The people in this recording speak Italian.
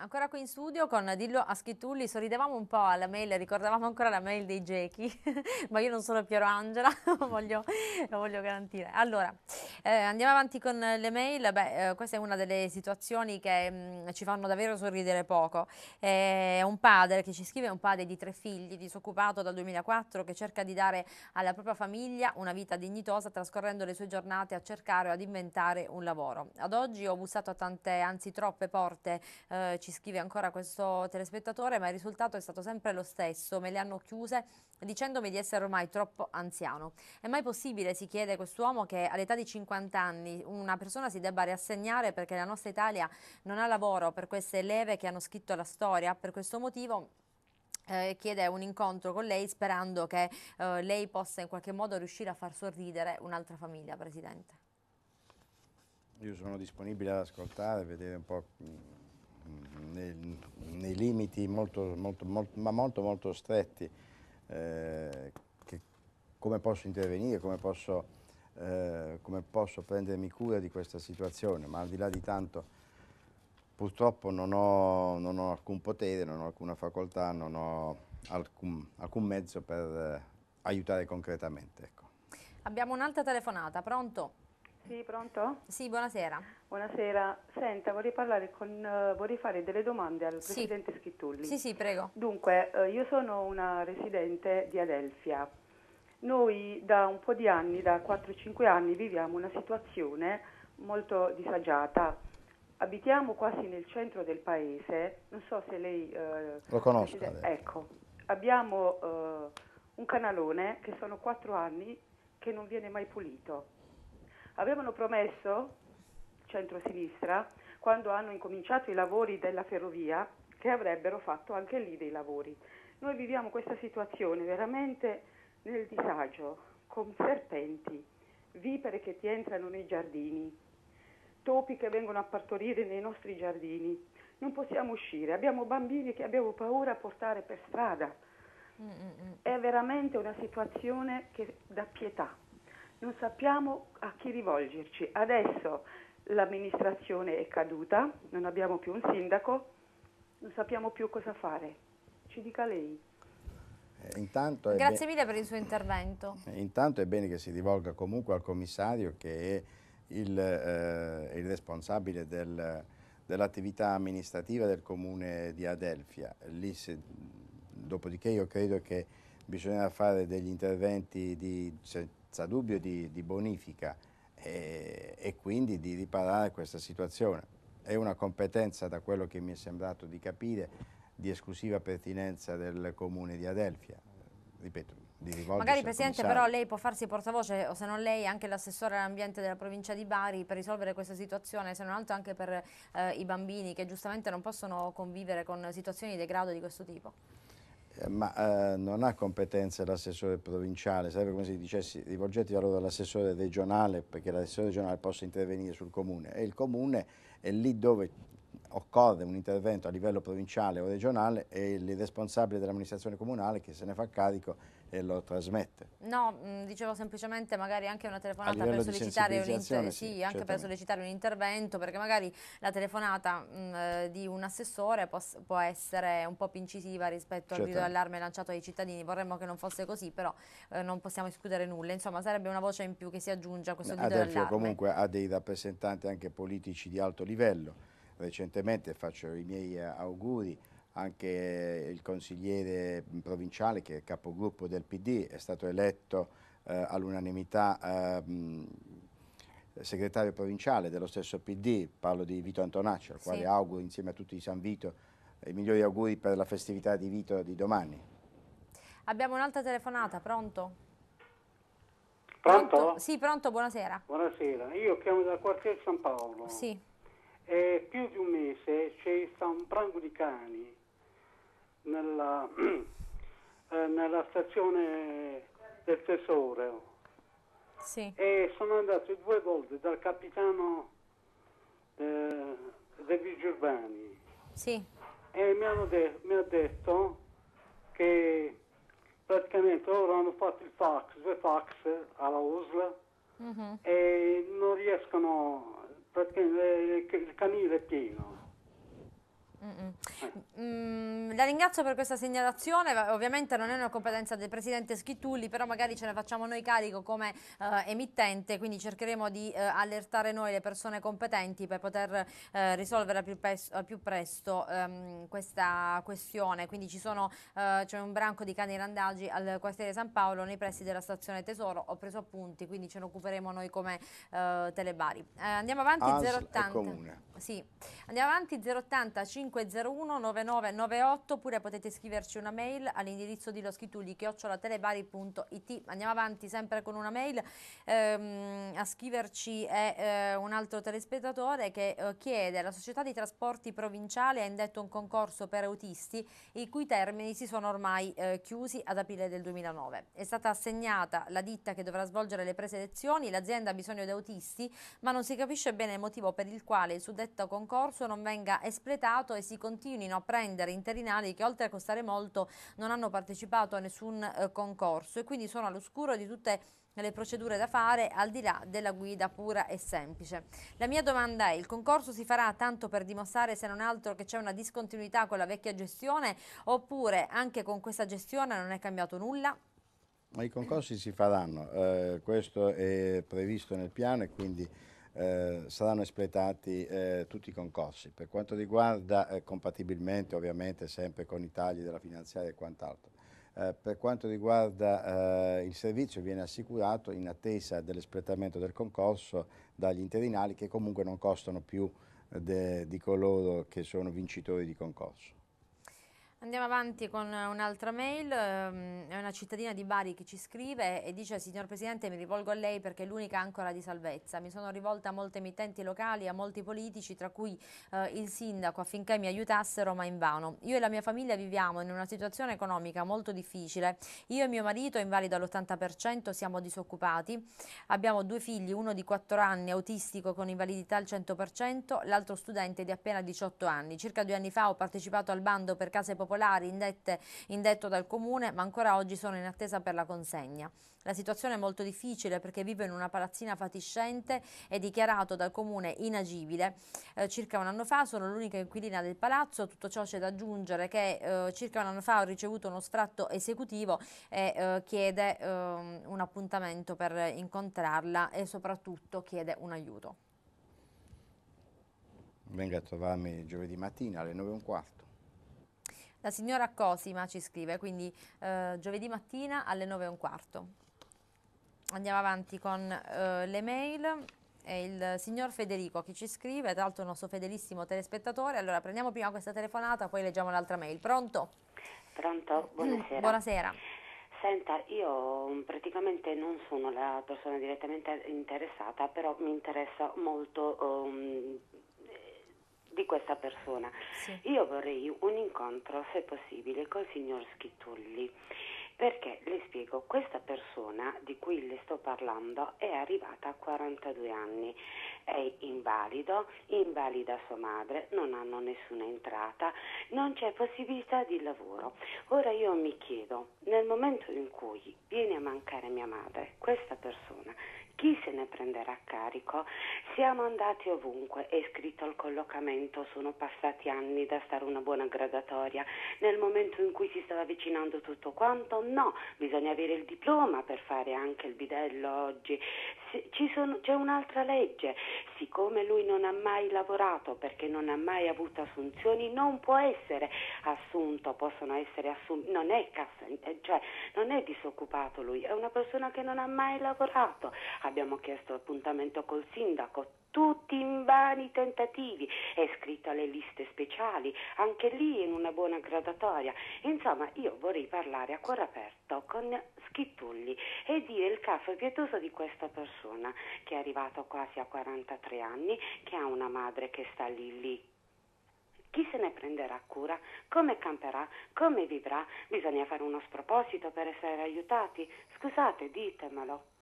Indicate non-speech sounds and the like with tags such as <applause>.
Ancora qui in studio con Dillo Aschitulli, sorridevamo un po' alla mail, ricordavamo ancora la mail dei Jackie, <laughs> ma io non sono Piero Angela, <laughs> lo voglio, lo voglio garantire. Allora, eh, andiamo avanti con le mail, Beh, eh, questa è una delle situazioni che mh, mm, ci fanno davvero sorridere poco. È eh, un padre che ci scrive, è un padre di tre figli, disoccupato dal 2004, che cerca di dare alla propria famiglia una vita dignitosa trascorrendo le sue giornate a cercare o ad inventare un lavoro. Ad oggi ho bussato a tante, anzi troppe porte, eh, ci scrive ancora questo telespettatore, ma il risultato è stato sempre lo stesso, me le hanno chiuse dicendomi di essere ormai troppo anziano. È mai possibile, si chiede quest'uomo, che all'età di 50 anni una persona si debba riassegnare perché la nostra Italia non ha lavoro per queste leve che hanno scritto la storia? Per questo motivo eh, chiede un incontro con lei sperando che eh, lei possa in qualche modo riuscire a far sorridere un'altra famiglia, Presidente. Io sono disponibile ad ascoltare, vedere un po' mm, nei, nei limiti molto, molto, molto, ma molto, molto stretti, eh, che, come posso intervenire, come posso, eh, come posso prendermi cura di questa situazione, ma al di là di tanto purtroppo non ho, non ho alcun potere, non ho alcuna facoltà, non ho alcun, alcun mezzo per eh, aiutare concretamente. Ecco. Abbiamo un'altra telefonata, pronto? Sì, pronto? Sì, buonasera. Buonasera, senta, vorrei, con, eh, vorrei fare delle domande al sì. Presidente Schittulli. Sì, sì, prego. Dunque, eh, io sono una residente di Adelfia. Noi da un po' di anni, da 4-5 anni, viviamo una situazione molto disagiata. Abitiamo quasi nel centro del paese, non so se lei... Eh, Lo conosco. Ecco, abbiamo eh, un canalone che sono 4 anni che non viene mai pulito avevano promesso, centrosinistra, quando hanno incominciato i lavori della ferrovia, che avrebbero fatto anche lì dei lavori. Noi viviamo questa situazione veramente nel disagio, con serpenti, vipere che ti entrano nei giardini, topi che vengono a partorire nei nostri giardini. Non possiamo uscire, abbiamo bambini che abbiamo paura a portare per strada. Mm, mm, mm. È veramente una situazione che dà pietà non sappiamo a chi rivolgerci. Adesso l'amministrazione è caduta, non abbiamo più un sindaco, non sappiamo più cosa fare. Ci dica lei. Eh, intanto Grazie mille per il suo intervento. Eh, intanto è bene che si rivolga comunque al commissario che è il, eh, il responsabile del, dell'attività amministrativa del comune di Adelfia. Se, dopodiché io credo che bisognerà fare degli interventi di senza dubbio di, di bonifica e, e, quindi di riparare questa situazione. È una competenza, da quello che mi è sembrato di capire, di esclusiva pertinenza del comune di Adelfia. Ripeto, di rivolgersi Magari Presidente però lei può farsi portavoce o se non lei anche l'assessore all'ambiente della provincia di Bari per risolvere questa situazione se non altro anche per eh, i bambini che giustamente non possono convivere con situazioni di degrado di questo tipo. Eh, ma eh, non ha competenze l'assessore provinciale, sarebbe come se dicessi rivolgetevi allora all'assessore regionale perché l'assessore regionale possa intervenire sul comune e il comune è lì dove occorre un intervento a livello provinciale o regionale e il responsabile dell'amministrazione comunale che se ne fa carico e lo trasmette. No, mm, dicevo semplicemente magari anche una telefonata per sollecitare, un inter- sì, sì, per sollecitare un intervento, perché magari la telefonata mh, mm, eh, di un assessore pos- può essere un po' più incisiva rispetto al video d'allarme lanciato ai cittadini, vorremmo che non fosse così, però eh, non possiamo escludere nulla, insomma sarebbe una voce in più che si aggiunge a questo video Adelphi, d'allarme. comunque ha dei rappresentanti anche politici di alto livello, recentemente faccio i miei eh, auguri anche il consigliere provinciale che è capogruppo del PD, è stato eletto eh, all'unanimità eh, segretario provinciale dello stesso PD, parlo di Vito Antonacci, al quale sì. auguro insieme a tutti di San Vito eh, i migliori auguri per la festività di Vito di domani. Abbiamo un'altra telefonata, pronto? Pronto? pronto? Sì, pronto, buonasera. Buonasera, io chiamo dal quartiere San Paolo. Sì. E più di un mese c'è un branco di cani nella, <clears throat> eh, nella stazione del tesoro sì. e sono andato due volte dal capitano eh, De Vigiurbani sì. e mi, de mi ha detto che praticamente loro hanno fatto il fax, due fax alla USL mm -hmm. e non riescono, praticamente eh, il canile è pieno. Mm -mm. Mm, la ringrazio per questa segnalazione, ovviamente non è una competenza del Presidente Schitulli, però magari ce ne facciamo noi carico come eh, emittente, quindi cercheremo di eh, allertare noi le persone competenti per poter eh, risolvere al più, al più presto ehm, questa questione. Quindi ci eh, c'è un branco di cani randaggi al quartiere San Paolo nei pressi della stazione Tesoro, ho preso appunti, quindi ce ne occuperemo noi come eh, Telebari. Eh, andiamo avanti As 080. Sì, andiamo avanti 080 5 0501 9998 oppure potete scriverci una mail all'indirizzo di loschitulli chiocciolatelebari.it andiamo avanti sempre con una mail ehm, a scriverci è eh, un altro telespettatore che eh, chiede la società di trasporti provinciale ha indetto un concorso per autisti i cui termini si sono ormai eh, chiusi ad aprile del 2009 è stata assegnata la ditta che dovrà svolgere le preselezioni l'azienda ha bisogno di autisti ma non si capisce bene il motivo per il quale il suddetto concorso non venga espletato e si continuino a prendere interinali che oltre a costare molto non hanno partecipato a nessun eh, concorso e quindi sono all'oscuro di tutte le procedure da fare al di là della guida pura e semplice. La mia domanda è, il concorso si farà tanto per dimostrare se non altro che c'è una discontinuità con la vecchia gestione oppure anche con questa gestione non è cambiato nulla? Ma i concorsi si faranno, eh, questo è previsto nel piano e quindi eh, saranno espletati eh, tutti i concorsi. Per quanto riguarda, eh, compatibilmente ovviamente sempre con i tagli della finanziaria e quant'altro, eh, per quanto riguarda eh, il servizio viene assicurato in attesa dell'espletamento del concorso dagli interinali che comunque non costano più de, di coloro che sono vincitori di concorso. Andiamo avanti con eh, un'altra mail, ehm, è una cittadina di Bari che ci scrive e dice signor Presidente mi rivolgo a lei perché è l'unica ancora di salvezza, mi sono rivolta a molte emittenti locali, a molti politici tra cui eh, il sindaco affinché mi aiutassero ma invano. Io e la mia famiglia viviamo in una situazione economica molto difficile, io e mio marito invalido all'80% siamo disoccupati, abbiamo due figli, uno di 4 anni autistico con invalidità al 100%, l'altro studente di appena 18 anni. Circa due anni fa ho partecipato al bando per case popolari popolari indette, indetto dal comune, ma ancora oggi sono in attesa per la consegna. La situazione è molto difficile perché vive in una palazzina fatiscente e dichiarato dal comune inagibile. Eh, circa un anno fa sono l'unica inquilina del palazzo, tutto ciò c'è da aggiungere che eh, circa un anno fa ho ricevuto uno sfratto esecutivo e eh, chiede ehm, un appuntamento per incontrarla e soprattutto chiede un aiuto. Venga a trovarmi giovedì mattina alle 9.15. La signora Cosima ci scrive, quindi eh, giovedì mattina alle 9 e un quarto. Andiamo avanti con eh, le mail. È il signor Federico che ci scrive, tra l'altro il nostro fedelissimo telespettatore. Allora prendiamo prima questa telefonata, poi leggiamo l'altra mail. Pronto? Pronto, mm, buonasera. buonasera. Senta, io mm, praticamente non sono la persona direttamente interessata, però mi interessa molto um, di questa persona. Sì. Io vorrei un incontro, se possibile, col signor Schittulli, perché le spiego, questa persona di cui le sto parlando è arrivata a 42 anni, è invalido, invalida sua madre, non hanno nessuna entrata, non c'è possibilità di lavoro. Ora io mi chiedo, nel momento in cui viene a mancare mia madre, questa persona chi se ne prenderà carico? Siamo andati ovunque, è scritto il collocamento, sono passati anni da stare una buona gradatoria. Nel momento in cui si stava avvicinando tutto quanto, no, bisogna avere il diploma per fare anche il bidello oggi. Sono, c'è un'altra legge, siccome lui non ha mai lavorato perché non ha mai avuto assunzioni, non può essere assunto, possono essere assunti, non è, cassa, eh, cioè, non è disoccupato lui, è una persona che non ha mai lavorato abbiamo chiesto appuntamento col sindaco, tutti in vani tentativi, è scritto alle liste speciali, anche lì in una buona gradatoria. Insomma, io vorrei parlare a cuore aperto con Schittulli e dire il caso pietoso di questa persona che è arrivato quasi a 43 anni, che ha una madre che sta lì lì chi se ne prenderà cura? Come camperà? Come vivrà? Bisogna fare uno sproposito per essere aiutati? Scusate, ditemelo.